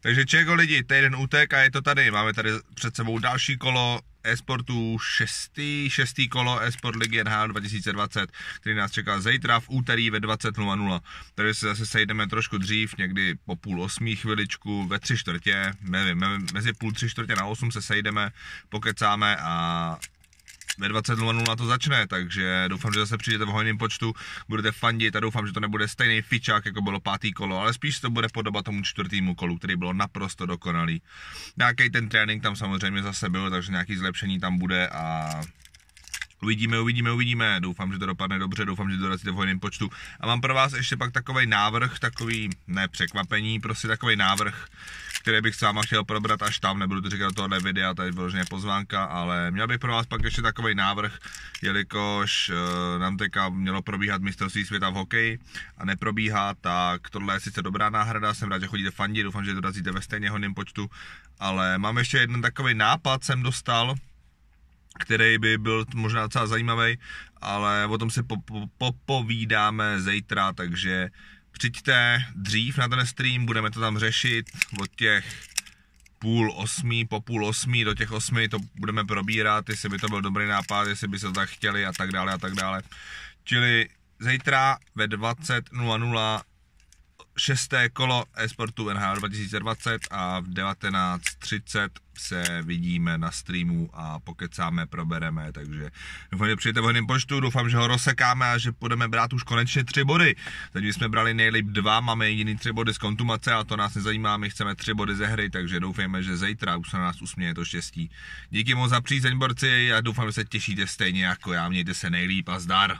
Takže čeho lidi, týden útek a je to tady. Máme tady před sebou další kolo e-sportu, šestý, šestý kolo e-sport ligy NHL 2020, který nás čeká zítra v úterý ve 20.00. Tady se zase sejdeme trošku dřív, někdy po půl osmí chviličku, ve tři čtvrtě, nevím, mezi půl tři čtvrtě na osm se sejdeme, pokecáme a ve 20.00 to začne, takže doufám, že zase přijdete v hojném počtu, budete fandit a doufám, že to nebude stejný fičák, jako bylo pátý kolo, ale spíš to bude podoba tomu čtvrtému kolu, který bylo naprosto dokonalý. Nějaký ten trénink tam samozřejmě zase byl, takže nějaký zlepšení tam bude a Uvidíme, uvidíme, uvidíme. Doufám, že to dopadne dobře, doufám, že dorazíte v hojném počtu. A mám pro vás ještě pak takový návrh, takový, ne překvapení, prostě takový návrh, které bych váma chtěl probrat až tam, nebudu to říkat do tohohle videa, tady je pozvánka, ale měl bych pro vás pak ještě takový návrh, jelikož uh, nám teďka mělo probíhat mistrovství světa v hokeji a neprobíhá, tak tohle je sice dobrá náhrada, jsem rád, že chodíte fandí, doufám, že dorazíte ve stejně hodném počtu, ale mám ještě jeden takový nápad, jsem dostal, který by byl možná docela zajímavý, ale o tom si popovídáme po, po, zítra, takže Přijďte dřív na ten stream, budeme to tam řešit od těch půl osmi po půl osmi do těch osmi to budeme probírat, jestli by to byl dobrý nápad, jestli by se to tak chtěli a tak dále a tak dále. Čili zítra ve 20.00 šesté kolo eSportu NHL 2020 a v 19.30 se vidíme na streamu a pokecáme, probereme, takže doufám, že přijete v hodném počtu, doufám, že ho rozsekáme a že budeme brát už konečně tři body. Teď jsme brali nejlíp dva, máme jediný tři body z kontumace a to nás nezajímá, my chceme tři body ze hry, takže doufejme, že zítra už se na nás usměje to štěstí. Díky moc za přízeň, borci, a doufám, že se těšíte stejně jako já, mějte se nejlíp a zdar.